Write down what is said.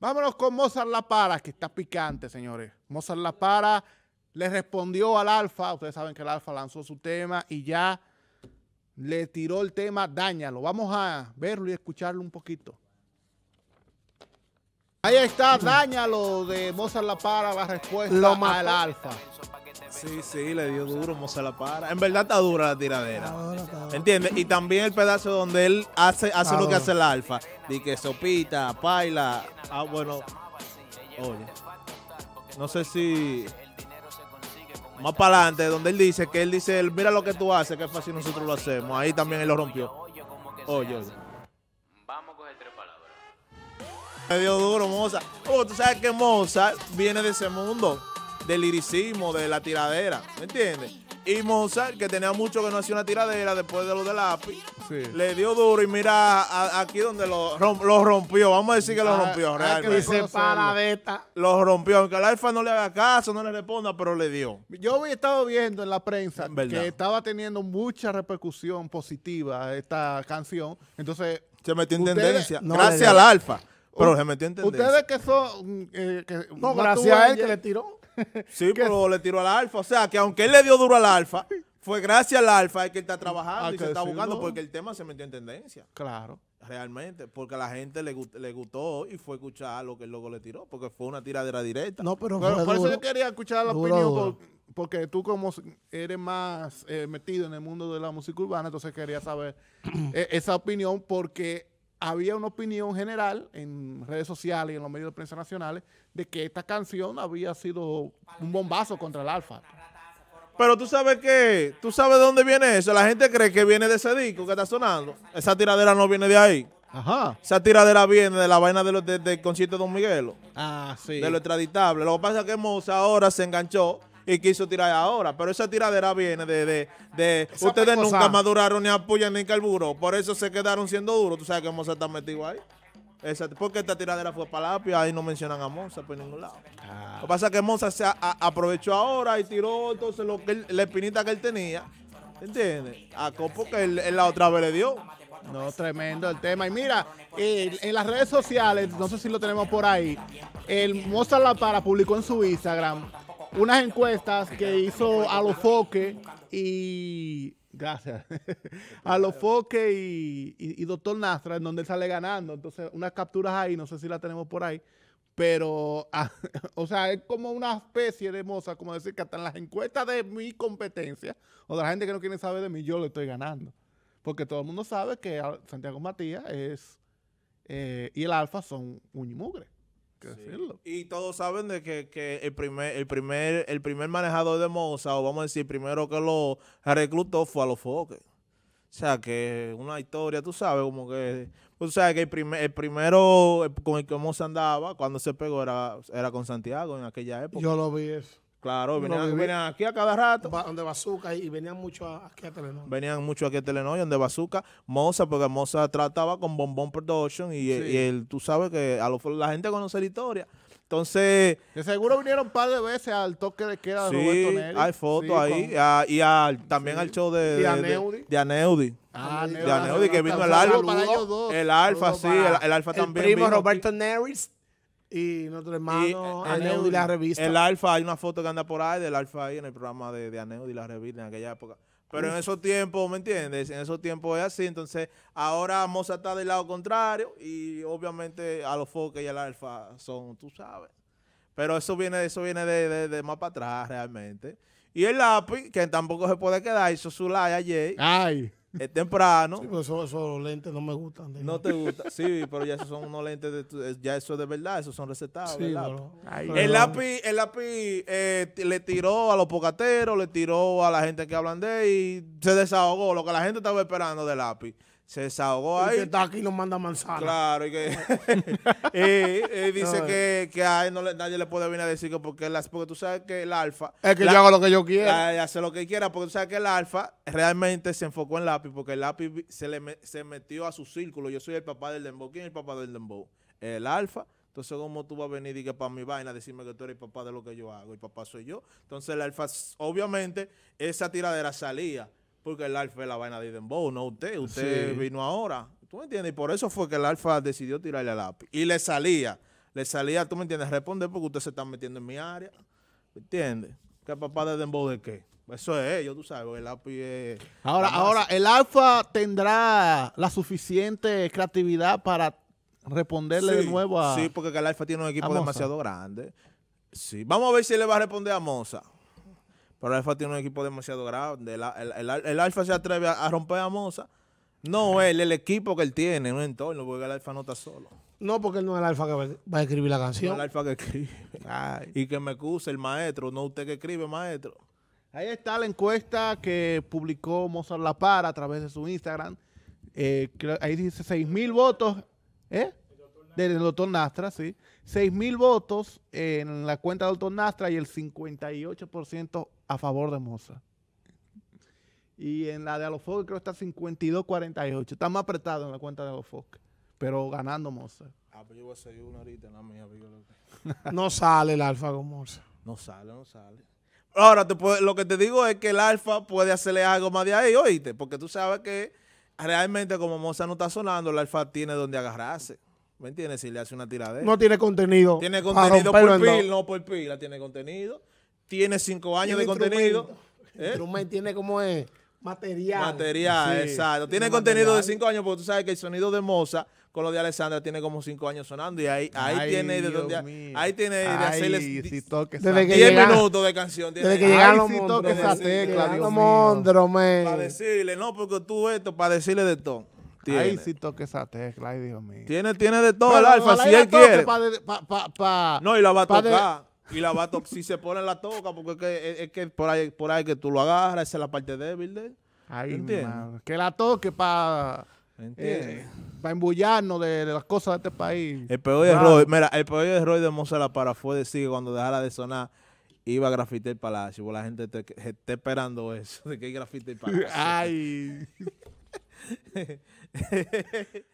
Vámonos con Mozart La Para, que está picante, señores. Mozart La Para le respondió al Alfa. Ustedes saben que el Alfa lanzó su tema y ya le tiró el tema Dañalo. Vamos a verlo y escucharlo un poquito. Ahí está, Dañalo de Mozart La Para, la respuesta al Alfa. Sí, sí, le dio duro, Moza la para. En verdad está dura la tiradera. entiende. Y también el pedazo donde él hace, hace lo que hace el alfa. y que sopita, paila. Ah, bueno. Oye. No sé si. Más para adelante, donde él dice que él dice, mira lo que tú haces, que es fácil nosotros lo hacemos. Ahí también él lo rompió. Oye, oye. Vamos a coger tres palabras. Le dio duro, Moza. Oh, tú sabes que Moza viene de ese mundo del liricismo, de la tiradera, ¿me entiendes? Y Mozart, que tenía mucho que no hacía una tiradera después de lo del lápiz, le dio duro y mira aquí donde lo, rompió. Vamos a decir que lo ah, rompió, ah, realmente. Que se para Lo rompió, aunque el alfa no le haga caso, no le responda, pero le dio. Yo he estado viendo en la prensa que estaba teniendo mucha repercusión positiva esta canción. Entonces. Se metió en tendencia. gracias al alfa. Pero se metió en tendencia. Ustedes que son. Eh, no, gracias a él que le tiró. Sí, pero le tiró al alfa. O sea, que aunque él le dio duro al alfa, fue gracias al alfa que él está trabajando ah, y se está buscando porque el tema se metió en tendencia. Claro. Realmente, porque a la gente le, gustó, le gustó y fue escuchar lo que el le tiró, porque fue una tiradera directa. No, pero, pero por eso yo quería escuchar la opinión, porque tú como eres más eh, metido en el mundo de la música urbana, entonces quería saber eh, esa opinión, porque había una opinión general en redes sociales y en los medios de prensa nacionales de que esta canción había sido un bombazo contra el alfa. Pero tú sabes que, tú sabes de dónde viene eso. La gente cree que viene de ese disco que está sonando. Esa tiradera no viene de ahí. Esa tiradera viene de la vaina del concierto de Don Miguelo. Ah, sí. De lo extraditable. Lo que pasa es que Moza ahora se enganchó y quiso tirar ahora. Pero esa tiradera viene de, de, de ustedes nunca maduraron ni apoyan ni carburó. Por eso se quedaron siendo duros. Tú sabes que Moza está metido ahí. Exacto. porque esta tiradera fue para la y ahí no mencionan a Monza por ningún lado. Ah. Lo que pasa es que Monza se aprovechó ahora y tiró entonces lo que la espinita que él tenía. ¿Entiendes? A Copo que él, la otra vez le dio. No, tremendo el tema. Y mira, en las redes sociales, no sé si lo tenemos por ahí, el Mozart La Para publicó en su Instagram unas encuestas que hizo a y Gracias. A y, Doctor Nastra, en donde él sale ganando. Entonces, unas capturas ahí, no sé si las tenemos por ahí. Pero, ah, o sea, es como una especie de moza, como decir que hasta en las encuestas de mi competencia, o de la gente que no quiere saber de mí, yo le estoy ganando. Porque todo el mundo sabe que Santiago Matías es, eh, y el Alfa son un mugre y todos saben de que, el primer el primer el primer manejador de Moza, o vamos a decir, primero que lo reclutó fue a los foques. O sea, que una historia, tú sabes, como que... tú que el, primer, el primero eh, con el que Moza andaba, cuando se pegó, era, era con Santiago en aquella época. Yo lo vi eso. Claro, venían, aquí a cada rato. Donde Bazooka y venían mucho aquí a Telenor. Venían mucho aquí a Telenor y donde Bazooka, Moza, porque Moza trataba con Bombón Production eh, y, él, tú sabes que a lo, la gente conoce la historia. Entonces. De seguro vinieron un par de veces al toque de queda de Roberto Hay fotos ahí. y a, también al show de. De Aneudi. De, Aneudi. Ah, de Aneudi, que vino el Alfa. El Alfa, sí. El, Alfa también. Primo Roberto Neris y nuestro hermano Aneud y la revista. El Alfa, hay una foto que anda por ahí del Alfa ahí en el programa de, de y la revista en aquella época. Pero en esos tiempos, ¿me entiendes? En esos tiempos es así. Entonces, ahora Moza está del lado contrario y obviamente a los Foques y al Alfa son, tú sabes. Pero eso viene, eso viene de, de más para atrás realmente. Y el lápiz, que tampoco se puede quedar, hizo su live ayer. Ay es temprano. esos, lentes no me gustan. No te gustan. Sí, pero ya esos son unos lentes, de eh, ya eso es de verdad, esos son recetados. el lápiz, el lápiz eh, le tiró a los pocateros, le tiró a la gente que hablan de él y se desahogó lo que la gente estaba esperando del lápiz se desahogó ahí. Y que está aquí y nos manda manzana. Claro, y que y, dice eh. que, a él nadie le puede venir a decir que porque, las, tú sabes que el alfa... Es que yo hago lo que yo quiera. hace lo que quiera, porque tú sabes que el alfa realmente se enfocó en lápiz, porque el lápiz se, se metió a su círculo. Yo soy el papá del dembow. ¿Quién es el papá del dembow? El alfa. Entonces, ¿cómo tú vas a venir y que para mi vaina decirme que tú eres el papá de lo que yo hago? El papá soy yo. Entonces, el alfa, obviamente, esa tiradera salía. Porque el Alfa es la vaina de Dembow, no usted. Usted vino ahora. ¿Tú me entiendes? Y por eso fue que el Alfa decidió tirarle al Api. Y le salía. Le salía, ¿tú me entiendes? Responder porque usted se está metiendo en mi área. ¿Me entiendes? ¿Qué papá de Dembow de qué? Eso es ellos, tú sabes, el Api es... Ahora, ahora, ¿el Alfa tendrá la suficiente creatividad para responderle de nuevo a... Sí, porque el Alfa tiene un equipo demasiado grande. Sí, vamos a ver si le va a responder a Moza. Pero Alfa tiene un equipo demasiado grande. El, Alfa se atreve a, romper a Moza. No él, el equipo que él tiene, un entorno, porque el Alfa no está solo. No, porque él no es el Alfa que va a escribir la canción. No el Alfa que escribe. Y que me acuse el maestro, no usted que escribe, maestro. Ahí está la encuesta que publicó Mozart La Para a través de su Instagram. Eh, ahí dice 6.000 mil votos. ¿Eh? del doctor Nastra, sí. 6.000 mil votos en la cuenta del doctor Nastra y el 58% a favor de Moza. Y en la de Alofoque creo que está 52-48. Está más apretado en la cuenta de Alofoque, pero ganando Moza. Ah, pues yo una ahorita en la mía. no sale el alfa con Moza. No sale, no sale. Ahora, lo que te digo es que el alfa puede hacerle algo más de ahí, oíste, porque tú sabes que realmente como Moza no está sonando, el alfa tiene donde agarrarse. ¿Me entiendes? Si le hace una tiradera. No tiene contenido. Tiene contenido por pil, no por pila, tiene contenido tiene cinco años de contenido. ¿Eh? Truman tiene como es eh, material. Material, exacto. Tiene, contenido de cinco años, porque tú sabes que el sonido de Moza con lo de Alessandra tiene como cinco años sonando y ahí, ahí tiene de donde, ahí tiene de hacerle si desde que 10 minutos de canción. Tiene, desde que llegaron si toques esa tecla, Para decirle, no, porque tú esto, para decirle de todo. Ahí sí toques esa tecla, ay Dios mío. Tiene, tiene de todo el alfa, si él quiere. no, y la va a tocar. Y la va a si se pone la toca, porque es que, por, ahí, por ahí que tú lo agarras, esa es la parte débil de Ahí, Que la toque para eh, embullarnos de, las cosas de este país. El peor de error, mira, el peor Roy de Mozart para fue decir cuando dejara de sonar iba a grafitear el palacio, porque la gente está esperando eso, de que grafite el palacio. Ay.